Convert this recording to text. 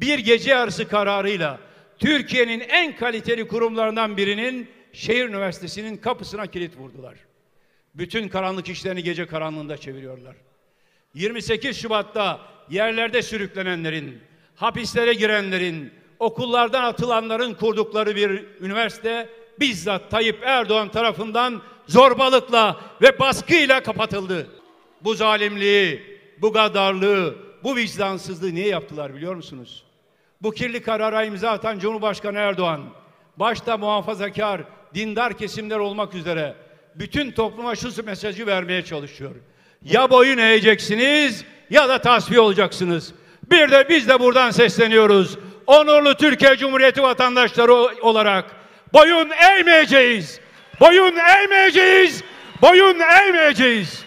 bir gece yarısı kararıyla Türkiye'nin en kaliteli kurumlarından birinin şehir üniversitesinin kapısına kilit vurdular. Bütün karanlık işlerini gece karanlığında çeviriyorlar. 28 Şubat'ta yerlerde sürüklenenlerin, hapislere girenlerin, okullardan atılanların kurdukları bir üniversite bizzat Tayyip Erdoğan tarafından zorbalıkla ve baskıyla kapatıldı. Bu zalimliği, bu gadarlığı, bu vicdansızlığı niye yaptılar biliyor musunuz? bu kirli karara imza atan Cumhurbaşkanı Erdoğan, başta muhafazakar, dindar kesimler olmak üzere bütün topluma şu mesajı vermeye çalışıyor. Ya boyun eğeceksiniz ya da tasfiye olacaksınız. Bir de biz de buradan sesleniyoruz. Onurlu Türkiye Cumhuriyeti vatandaşları olarak boyun eğmeyeceğiz. Boyun eğmeyeceğiz. Boyun eğmeyeceğiz.